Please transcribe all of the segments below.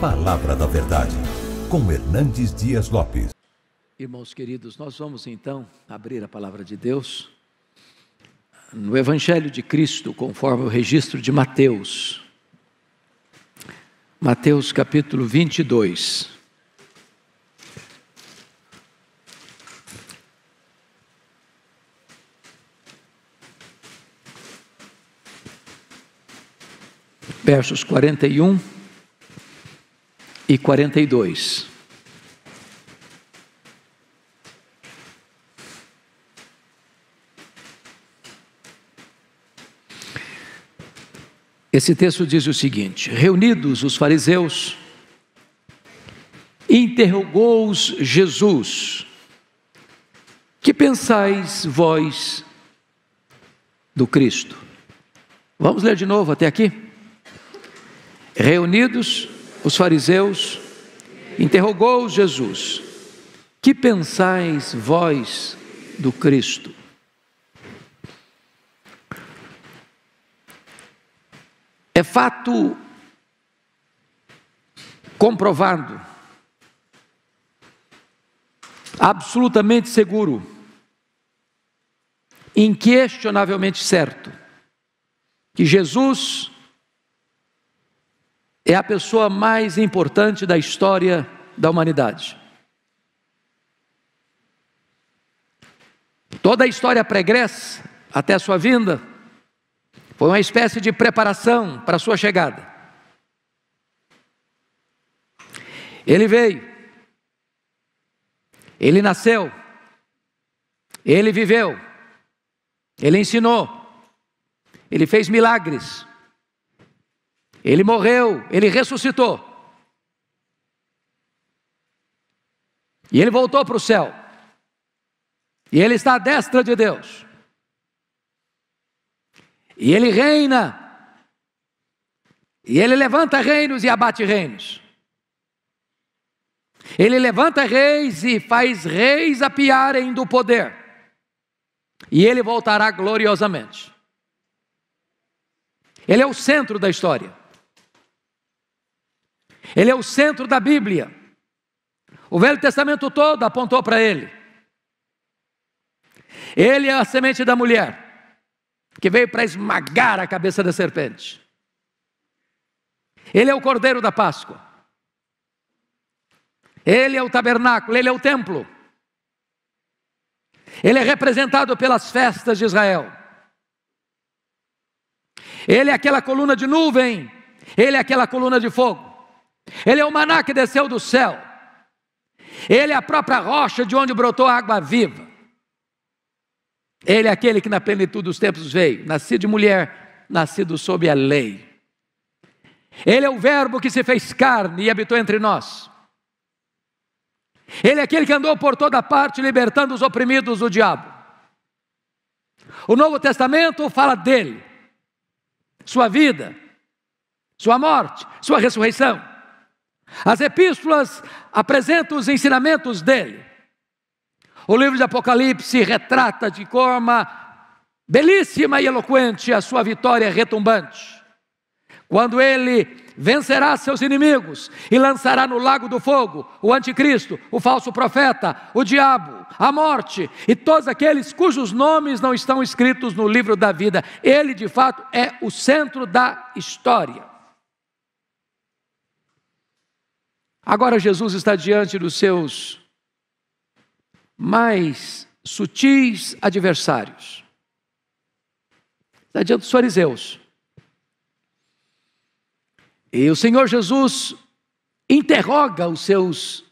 Palavra da Verdade, com Hernandes Dias Lopes. Irmãos queridos, nós vamos então abrir a palavra de Deus no Evangelho de Cristo, conforme o registro de Mateus. Mateus capítulo 22. Versos 41 e 42. Esse texto diz o seguinte: Reunidos os fariseus, interrogou-os Jesus: Que pensais vós do Cristo? Vamos ler de novo até aqui? Reunidos os fariseus, interrogou Jesus: Que pensais vós do Cristo? É fato comprovado, absolutamente seguro, inquestionavelmente certo, que Jesus é a pessoa mais importante da história da humanidade. Toda a história pregressa até a sua vinda foi uma espécie de preparação para a sua chegada. Ele veio, ele nasceu, ele viveu, ele ensinou, ele fez milagres, ele morreu, ele ressuscitou. E ele voltou para o céu. E ele está à destra de Deus. E ele reina. E ele levanta reinos e abate reinos. Ele levanta reis e faz reis apiarem do poder. E ele voltará gloriosamente. Ele é o centro da história. Ele é o centro da Bíblia. O Velho Testamento todo apontou para ele. Ele é a semente da mulher, que veio para esmagar a cabeça da serpente. Ele é o cordeiro da Páscoa. Ele é o tabernáculo, ele é o templo. Ele é representado pelas festas de Israel. Ele é aquela coluna de nuvem, ele é aquela coluna de fogo. Ele é o maná que desceu do céu. Ele é a própria rocha de onde brotou a água viva. Ele é aquele que na plenitude dos tempos veio, nascido de mulher, nascido sob a lei. Ele é o Verbo que se fez carne e habitou entre nós. Ele é aquele que andou por toda parte libertando os oprimidos do diabo. O Novo Testamento fala dele, sua vida, sua morte, sua ressurreição. As epístolas apresentam os ensinamentos dele. O livro de Apocalipse retrata de forma belíssima e eloquente a sua vitória retumbante. Quando ele vencerá seus inimigos e lançará no lago do fogo o anticristo, o falso profeta, o diabo, a morte e todos aqueles cujos nomes não estão escritos no livro da vida. Ele, de fato, é o centro da história. Agora Jesus está diante dos seus mais sutis adversários. Está diante dos fariseus. E o Senhor Jesus interroga os seus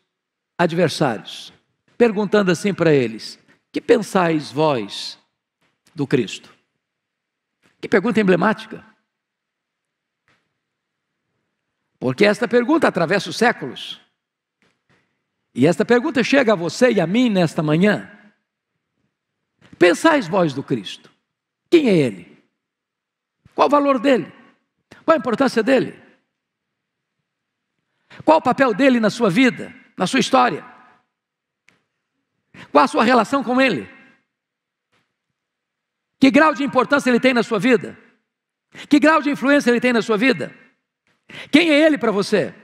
adversários, perguntando assim para eles: Que pensais vós do Cristo? Que pergunta emblemática. Porque esta pergunta atravessa os séculos. E esta pergunta chega a você e a mim nesta manhã. Pensais vós do Cristo. Quem é ele? Qual o valor dele? Qual a importância dele? Qual o papel dele na sua vida, na sua história? Qual a sua relação com ele? Que grau de importância ele tem na sua vida? Que grau de influência ele tem na sua vida? Quem é Ele para você?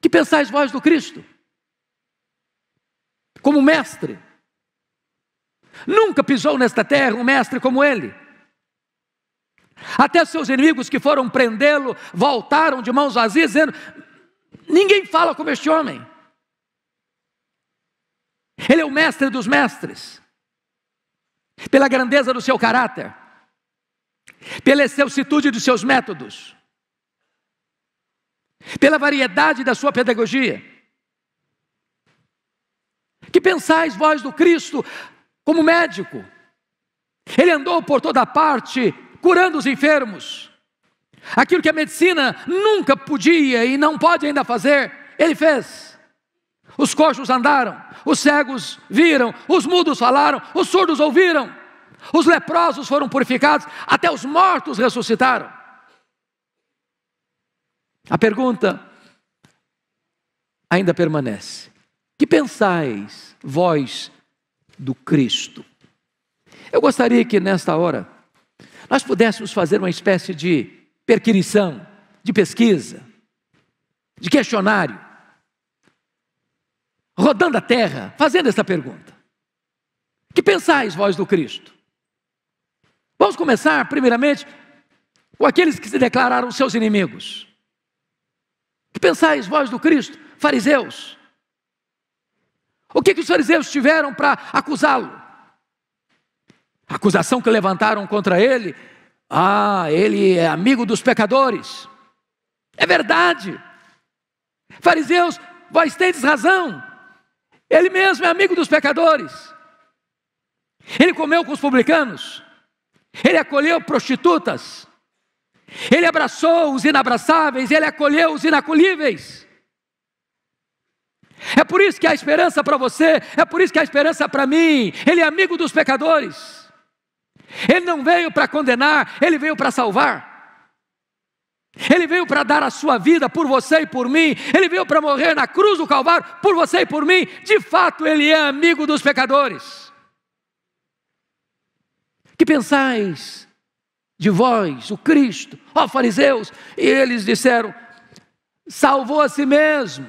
Que pensais vós do Cristo? Como mestre? Nunca pisou nesta terra um mestre como ele. Até seus inimigos que foram prendê-lo voltaram de mãos vazias, dizendo: Ninguém fala como este homem. Ele é o mestre dos mestres, pela grandeza do seu caráter, pela excelsitude dos seus métodos, pela variedade da sua pedagogia. Que pensais vós do Cristo como médico? Ele andou por toda parte curando os enfermos. Aquilo que a medicina nunca podia e não pode ainda fazer, ele fez. Os coxos andaram, os cegos viram, os mudos falaram, os surdos ouviram. Os leprosos foram purificados, até os mortos ressuscitaram. A pergunta ainda permanece: Que pensais, vós, do Cristo? Eu gostaria que nesta hora nós pudéssemos fazer uma espécie de perquirição, de pesquisa, de questionário, rodando a terra, fazendo esta pergunta: Que pensais, vós do Cristo? Vamos começar, primeiramente, com aqueles que se declararam seus inimigos. Que pensais, vós do Cristo, fariseus? O que, que os fariseus tiveram para acusá-lo? A acusação que levantaram contra ele, ah, ele é amigo dos pecadores. É verdade. Fariseus, vós tendes razão. Ele mesmo é amigo dos pecadores. Ele comeu com os publicanos ele acolheu prostitutas, ele abraçou os inabraçáveis, ele acolheu os inacolhíveis. É por isso que há esperança para você, é por isso que há esperança para mim. Ele é amigo dos pecadores. Ele não veio para condenar, ele veio para salvar. Ele veio para dar a sua vida por você e por mim. Ele veio para morrer na cruz do Calvário por você e por mim. De fato, ele é amigo dos pecadores. Que pensais de vós, o Cristo, ó fariseus? E eles disseram: salvou a si mesmo,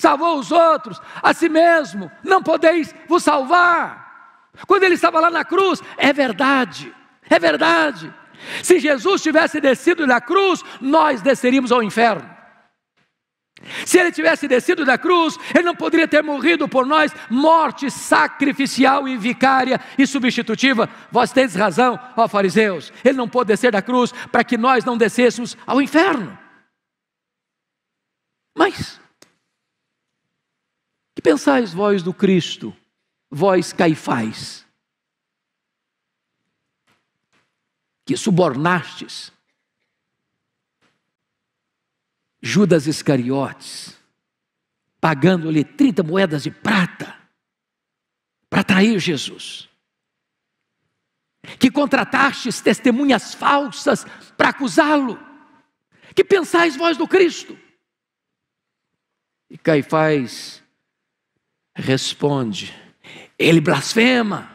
salvou os outros, a si mesmo, não podeis vos salvar. Quando ele estava lá na cruz, é verdade, é verdade. Se Jesus tivesse descido da cruz, nós desceríamos ao inferno. Se ele tivesse descido da cruz, ele não poderia ter morrido por nós, morte sacrificial e vicária e substitutiva. Vós tendes razão, ó fariseus, ele não pôde descer da cruz para que nós não descêssemos ao inferno. Mas, que pensais vós do Cristo, vós caifais, que subornastes Judas Iscariotes, pagando-lhe 30 moedas de prata para trair Jesus. Que contratastes testemunhas falsas para acusá-lo. Que pensais vós do Cristo? E Caifás responde: Ele blasfema.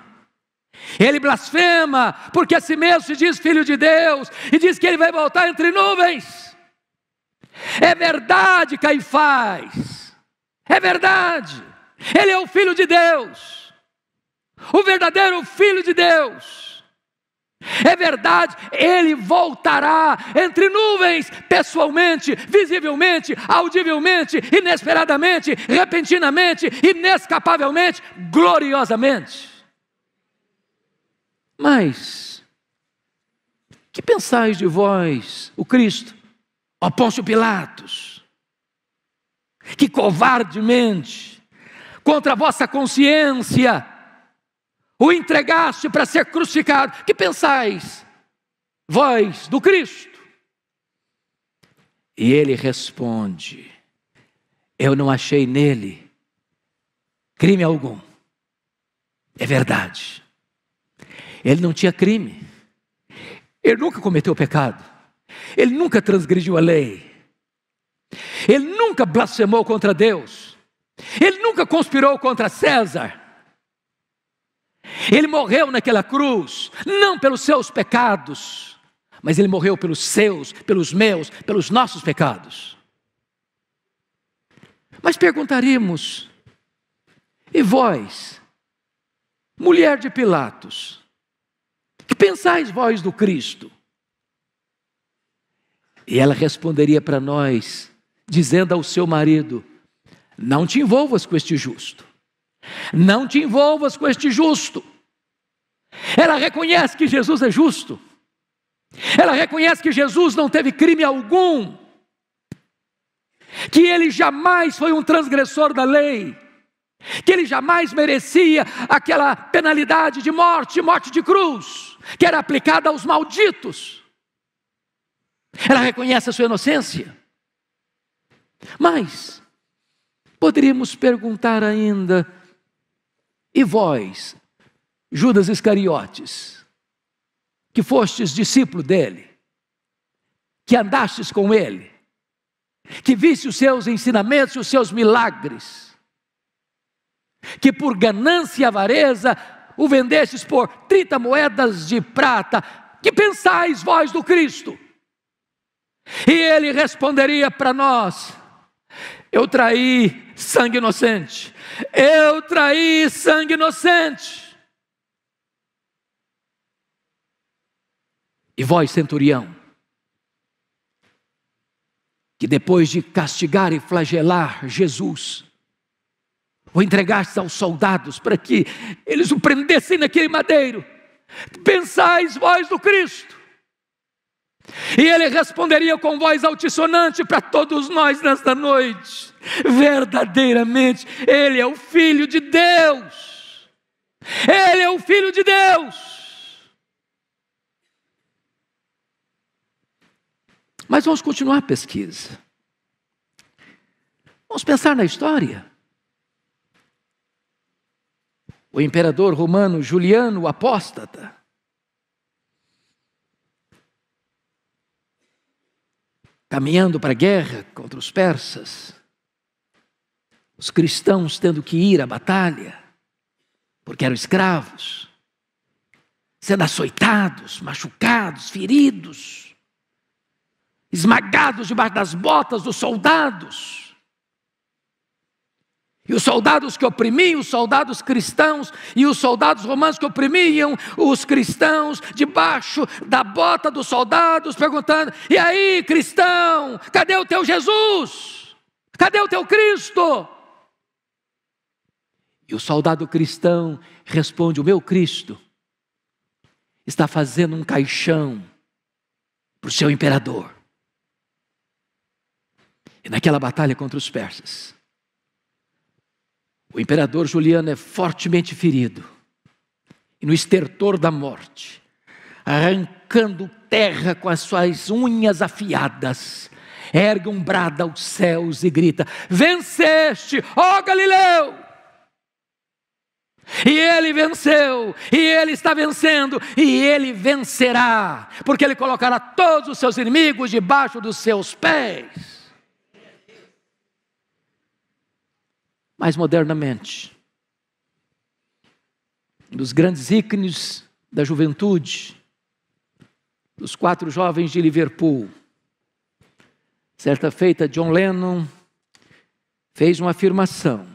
Ele blasfema, porque a si mesmo se diz filho de Deus e diz que ele vai voltar entre nuvens. É verdade, Caifás. É verdade. Ele é o filho de Deus. O verdadeiro filho de Deus. É verdade, ele voltará entre nuvens, pessoalmente, visivelmente, audivelmente, inesperadamente, repentinamente, inescapavelmente, gloriosamente. Mas, que pensais de vós, o Cristo, ó Pôncio Pilatos, que covardemente, contra a vossa consciência, o entregaste para ser crucificado. Que pensais, vós, do Cristo? E ele responde: Eu não achei nele crime algum. É verdade. Ele não tinha crime. Ele nunca cometeu pecado. Ele nunca transgrediu a lei. Ele nunca blasfemou contra Deus. Ele nunca conspirou contra César. Ele morreu naquela cruz, não pelos seus pecados, mas ele morreu pelos seus, pelos meus, pelos nossos pecados. Mas perguntaríamos, e vós, mulher de Pilatos, que pensais vós do Cristo? E ela responderia para nós, dizendo ao seu marido: Não te envolvas com este justo. Não te envolvas com este justo. Ela reconhece que Jesus é justo. Ela reconhece que Jesus não teve crime algum. Que ele jamais foi um transgressor da lei. Que ele jamais merecia aquela penalidade de morte, morte de cruz, que era aplicada aos malditos. Ela reconhece a sua inocência. Mas poderíamos perguntar ainda: e vós, Judas Iscariotes, que fostes discípulo dele, que andastes com ele, que viste os seus ensinamentos e os seus milagres, que por ganância e avareza o vendestes por 30 moedas de prata, que pensais vós do Cristo? E ele responderia para nós: Eu traí sangue inocente. Eu traí sangue inocente. E vós, centurião, que depois de castigar e flagelar Jesus, o entregaste aos soldados para que eles o prendessem naquele madeiro, pensais vós do Cristo, e ele responderia com voz altissonante para todos nós nesta noite: verdadeiramente, ele é o Filho de Deus. Ele é o Filho de Deus. Mas vamos continuar a pesquisa. Vamos pensar na história. O imperador romano Juliano, o apóstata, caminhando para a guerra contra os persas, os cristãos tendo que ir à batalha, porque eram escravos, sendo açoitados, machucados, feridos, esmagados debaixo das botas dos soldados. E os soldados que oprimiam os soldados cristãos, e os soldados romanos que oprimiam os cristãos, debaixo da bota dos soldados, perguntando: e aí, cristão, cadê o teu Jesus? Cadê o teu Cristo? E o soldado cristão responde: o meu Cristo está fazendo um caixão para o seu imperador. E naquela batalha contra os persas o imperador Juliano é fortemente ferido e no estertor da morte, arrancando terra com as suas unhas afiadas, ergue um brado aos céus e grita: Venceste, ó Galileu! E ele venceu, e ele está vencendo, e ele vencerá, porque ele colocará todos os seus inimigos debaixo dos seus pés. Mais modernamente. Dos grandes ícones da juventude, dos quatro jovens de Liverpool. Certa feita, John Lennon fez uma afirmação.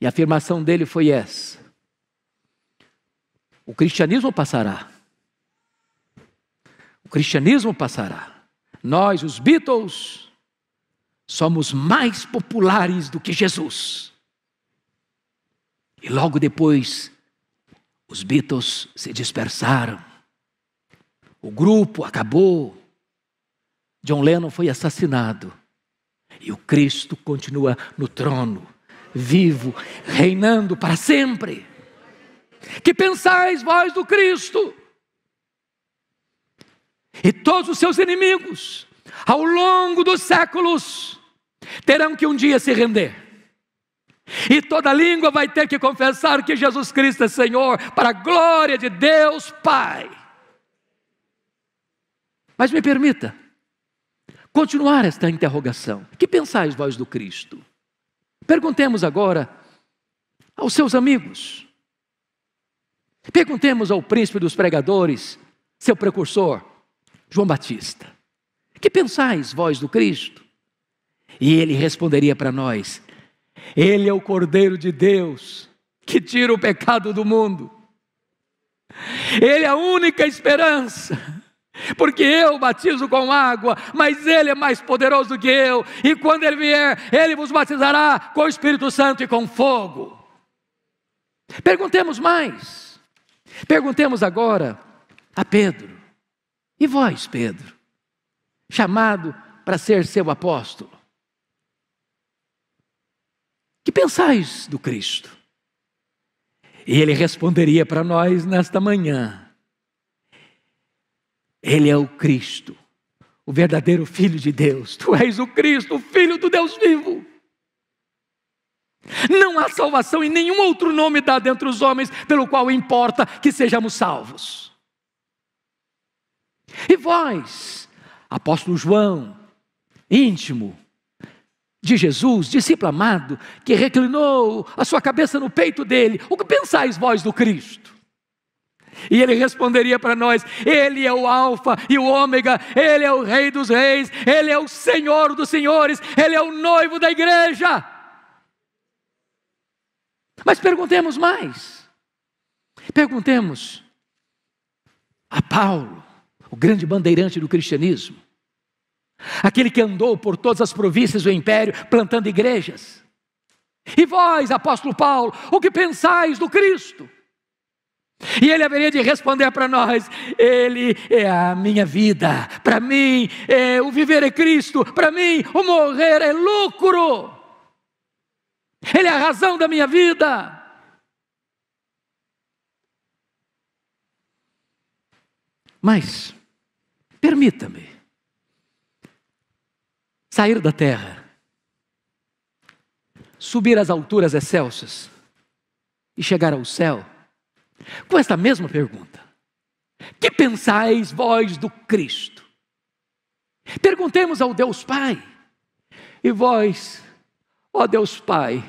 E a afirmação dele foi essa: O cristianismo passará. O cristianismo passará. Nós, os Beatles, somos mais populares do que Jesus. E logo depois, os Beatles se dispersaram, o grupo acabou, John Lennon foi assassinado e o Cristo continua no trono, vivo, reinando para sempre. Que pensais vós do Cristo? E todos os seus inimigos, ao longo dos séculos, terão que um dia se render. E toda língua vai ter que confessar que Jesus Cristo é Senhor, para a glória de Deus Pai. Mas me permita continuar esta interrogação. Que pensais vós do Cristo? Perguntemos agora aos seus amigos. Perguntemos ao príncipe dos pregadores, seu precursor, João Batista. Que pensais vós do Cristo? e ele responderia para nós: Ele é o Cordeiro de Deus que tira o pecado do mundo. Ele é a única esperança. Porque eu batizo com água, mas Ele é mais poderoso que eu, e quando Ele vier, Ele vos batizará com o Espírito Santo e com fogo. Perguntemos mais, perguntemos agora a Pedro: e vós, Pedro, chamado para ser seu apóstolo, que pensais do Cristo? E ele responderia para nós nesta manhã: Ele é o Cristo, o verdadeiro Filho de Deus. Tu és o Cristo, o Filho do Deus vivo. Não há salvação em nenhum outro nome dado entre os homens pelo qual importa que sejamos salvos. E vós, apóstolo João, íntimo de Jesus, discípulo amado, que reclinou a sua cabeça no peito dele: O que pensais vós do Cristo? E ele responderia para nós: Ele é o Alfa e o Ômega, Ele é o Rei dos Reis, Ele é o Senhor dos Senhores, Ele é o noivo da igreja. Mas perguntemos mais. Perguntemos a Paulo, o grande bandeirante do cristianismo, aquele que andou por todas as províncias do império plantando igrejas. E vós, apóstolo Paulo, o que pensais do Cristo? E ele haveria de responder para nós: Ele é a minha vida, para mim é, o viver é Cristo, para mim o morrer é lucro, Ele é a razão da minha vida. Mas, permita-me, sair da terra, subir às alturas excelsas e chegar ao céu? Com esta mesma pergunta: Que pensais vós do Cristo? Perguntemos ao Deus Pai, e vós, ó Deus Pai,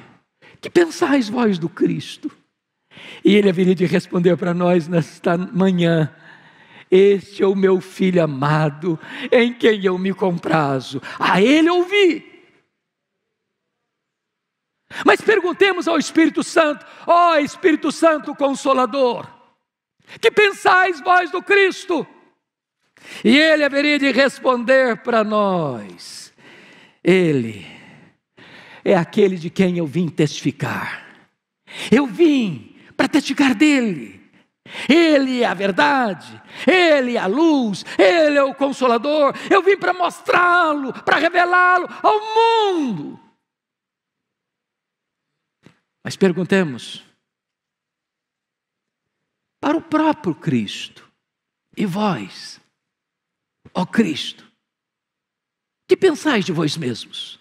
que pensais vós do Cristo? E ele haveria de responder para nós nesta manhã: este é o meu filho amado, em quem eu me comprazo. A ele ouvi. Mas perguntemos ao Espírito Santo: ó oh, Espírito Santo Consolador, que pensais vós do Cristo? E ele haveria de responder para nós: Ele é aquele de quem eu vim testificar. Eu vim para testificar dele. Ele é a verdade, Ele é a luz, Ele é o consolador. Eu vim para mostrá-lo, para revelá-lo ao mundo. Mas perguntemos para o próprio Cristo e vós, ó Cristo, que pensais de vós mesmos?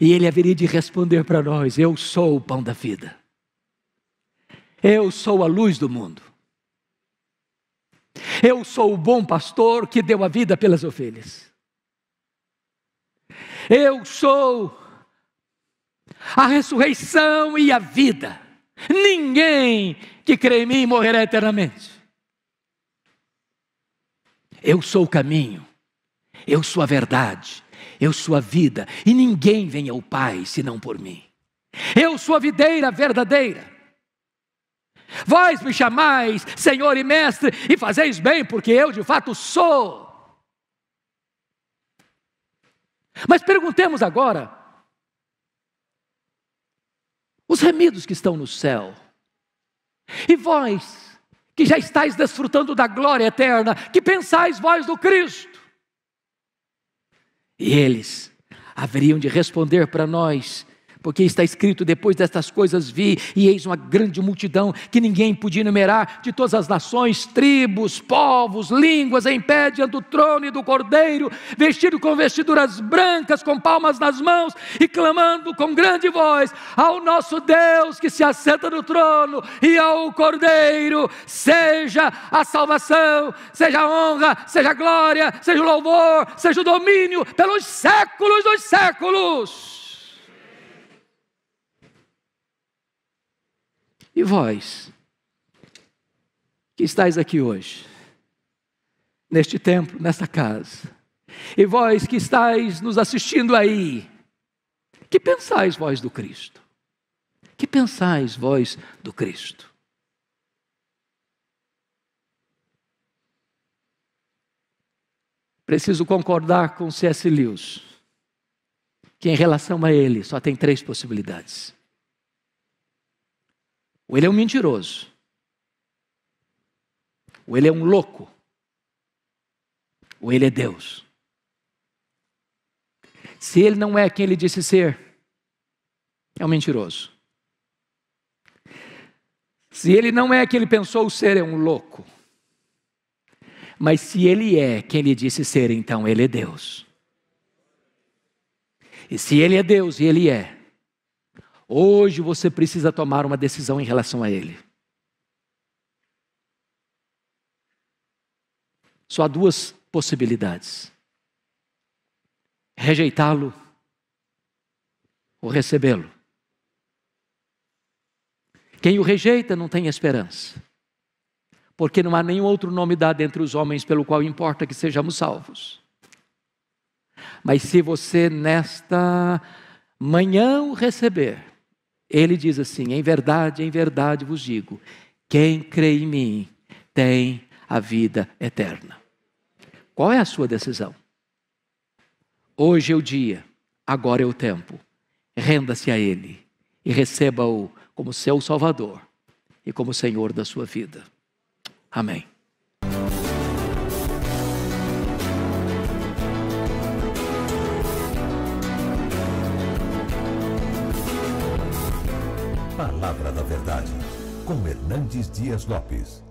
E ele haveria de responder para nós: Eu sou o pão da vida. Eu sou a luz do mundo. Eu sou o bom pastor que deu a vida pelas ovelhas. Eu sou a ressurreição e a vida. Ninguém que crê em mim morrerá eternamente. Eu sou o caminho, eu sou a verdade, eu sou a vida, e ninguém vem ao Pai senão por mim. Eu sou a videira verdadeira. Vós me chamais Senhor e Mestre, e fazeis bem, porque eu de fato sou. Mas perguntemos agora: os remidos que estão no céu, e vós que já estáis desfrutando da glória eterna, que pensais vós do Cristo? E eles haveriam de responder para nós porque está escrito: depois destas coisas vi, e eis uma grande multidão que ninguém podia enumerar, de todas as nações, tribos, povos, línguas, em pé diante do trono e do cordeiro, vestido com vestiduras brancas, com palmas nas mãos, e clamando com grande voz ao nosso Deus que se assenta no trono e ao cordeiro, seja a salvação, seja a honra, seja a glória, seja o louvor, seja o domínio pelos séculos dos séculos. E vós, que estáis aqui hoje, neste templo, nesta casa, e vós que estáis nos assistindo aí, que pensais vós do Cristo? Que pensais vós do Cristo? Preciso concordar com C.S. Lewis, que em relação a ele só tem três possibilidades. Ou ele é um mentiroso. Ou ele é um louco. Ou ele é Deus. Se ele não é quem ele disse ser, é um mentiroso. Se ele não é quem ele pensou ser, é um louco. Mas se ele é quem ele disse ser, então ele é Deus. E se ele é Deus, e ele é, Hoje você precisa tomar uma decisão em relação a Ele. Só há duas possibilidades: rejeitá-lo ou recebê-lo. Quem o rejeita não tem esperança, porque não há nenhum outro nome dado entre os homens pelo qual importa que sejamos salvos. Mas se você nesta manhã o receber, ele diz assim: Em verdade, em verdade vos digo: quem crê em mim tem a vida eterna. Qual é a sua decisão? Hoje é o dia, agora é o tempo. Renda-se a Ele e receba-o como seu Salvador e como Senhor da sua vida. Amém. Cidade, com Hernandes Dias Lopes.